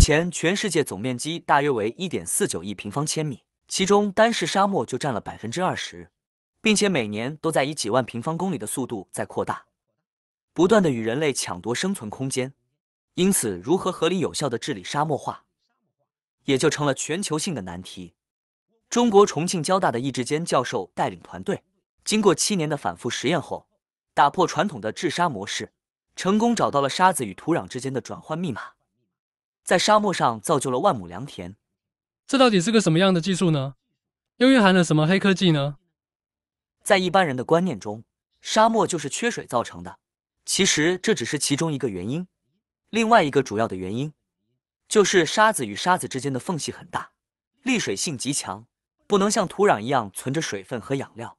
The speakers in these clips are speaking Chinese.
目前，全世界总面积大约为1.49亿平方千米，其中单是沙漠就占了百分之二十，并且每年都在以几万平方公里的速度在扩大，不断的与人类抢夺生存空间。因此，如何合理有效的治理沙漠化，也就成了全球性的难题。中国重庆交大的易志坚教授带领团队，经过七年的反复实验后，打破传统的治沙模式，成功找到了沙子与土壤之间的转换密码。在沙漠上造就了万亩良田，这到底是个什么样的技术呢？又蕴含了什么黑科技呢？在一般人的观念中，沙漠就是缺水造成的，其实这只是其中一个原因。另外一个主要的原因，就是沙子与沙子之间的缝隙很大，沥水性极强，不能像土壤一样存着水分和养料，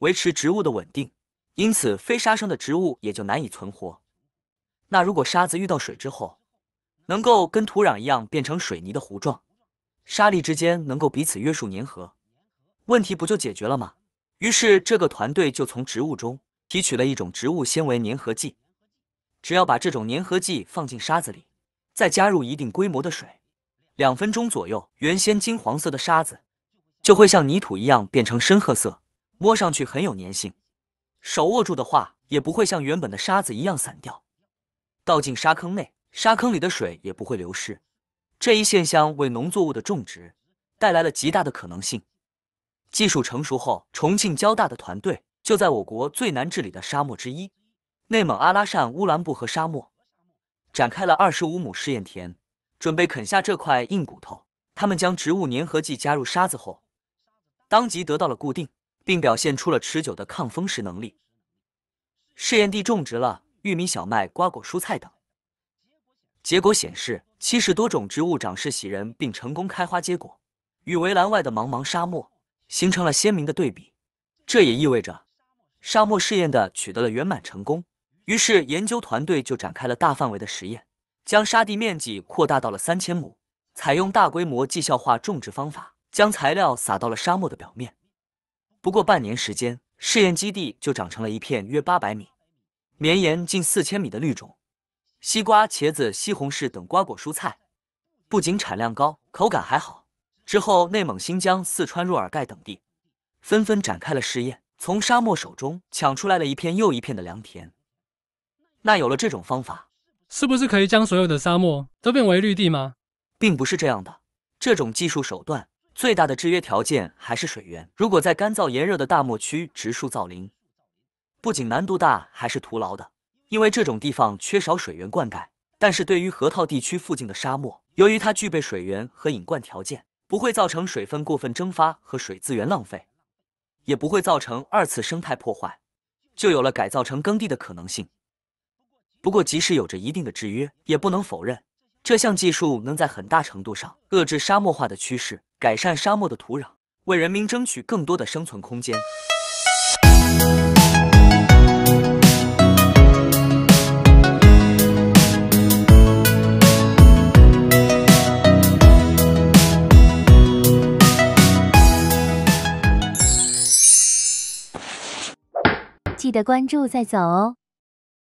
维持植物的稳定。因此，非沙生的植物也就难以存活。那如果沙子遇到水之后？能够跟土壤一样变成水泥的糊状，沙粒之间能够彼此约束粘合，问题不就解决了吗？于是这个团队就从植物中提取了一种植物纤维粘合剂，只要把这种粘合剂放进沙子里，再加入一定规模的水，两分钟左右，原先金黄色的沙子就会像泥土一样变成深褐色，摸上去很有粘性，手握住的话也不会像原本的沙子一样散掉，倒进沙坑内。沙坑里的水也不会流失，这一现象为农作物的种植带来了极大的可能性。技术成熟后，重庆交大的团队就在我国最难治理的沙漠之一——内蒙阿拉善乌兰布和沙漠，展开了二十五亩试验田，准备啃下这块硬骨头。他们将植物粘合剂加入沙子后，当即得到了固定，并表现出了持久的抗风蚀能力。试验地种植了玉米、小麦、瓜果、蔬菜等。结果显示，七十多种植物长势喜人，并成功开花结果，与围栏外的茫茫沙漠形成了鲜明的对比。这也意味着沙漠试验的取得了圆满成功。于是，研究团队就展开了大范围的实验，将沙地面积扩大到了三千亩，采用大规模、绩效化种植方法，将材料撒到了沙漠的表面。不过半年时间，试验基地就长成了一片约八百米、绵延近四千米的绿种。西瓜、茄子、西红柿等瓜果蔬菜，不仅产量高，口感还好。之后，内蒙、新疆、四川若尔盖等地，纷纷展开了试验，从沙漠手中抢出来了一片又一片的良田。那有了这种方法，是不是可以将所有的沙漠都变为绿地吗？并不是这样的。这种技术手段最大的制约条件还是水源。如果在干燥炎热的大漠区植树造林，不仅难度大，还是徒劳的。因为这种地方缺少水源灌溉，但是对于河套地区附近的沙漠，由于它具备水源和引灌条件，不会造成水分过分蒸发和水资源浪费，也不会造成二次生态破坏，就有了改造成耕地的可能性。不过，即使有着一定的制约，也不能否认这项技术能在很大程度上遏制沙漠化的趋势，改善沙漠的土壤，为人民争取更多的生存空间。的关注再走哦。